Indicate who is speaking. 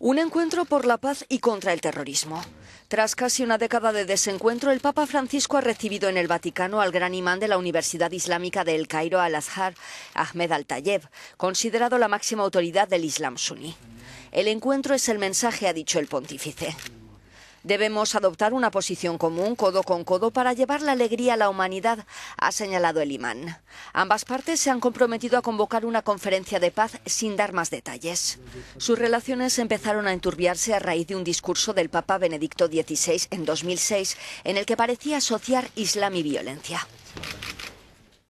Speaker 1: Un encuentro por la paz y contra el terrorismo. Tras casi una década de desencuentro, el Papa Francisco ha recibido en el Vaticano al gran imán de la Universidad Islámica de El Cairo al-Azhar, Ahmed al-Tayeb, considerado la máxima autoridad del Islam suní. El encuentro es el mensaje, ha dicho el pontífice. Debemos adoptar una posición común, codo con codo, para llevar la alegría a la humanidad, ha señalado el imán. Ambas partes se han comprometido a convocar una conferencia de paz sin dar más detalles. Sus relaciones empezaron a enturbiarse a raíz de un discurso del Papa Benedicto XVI en 2006, en el que parecía asociar Islam y violencia.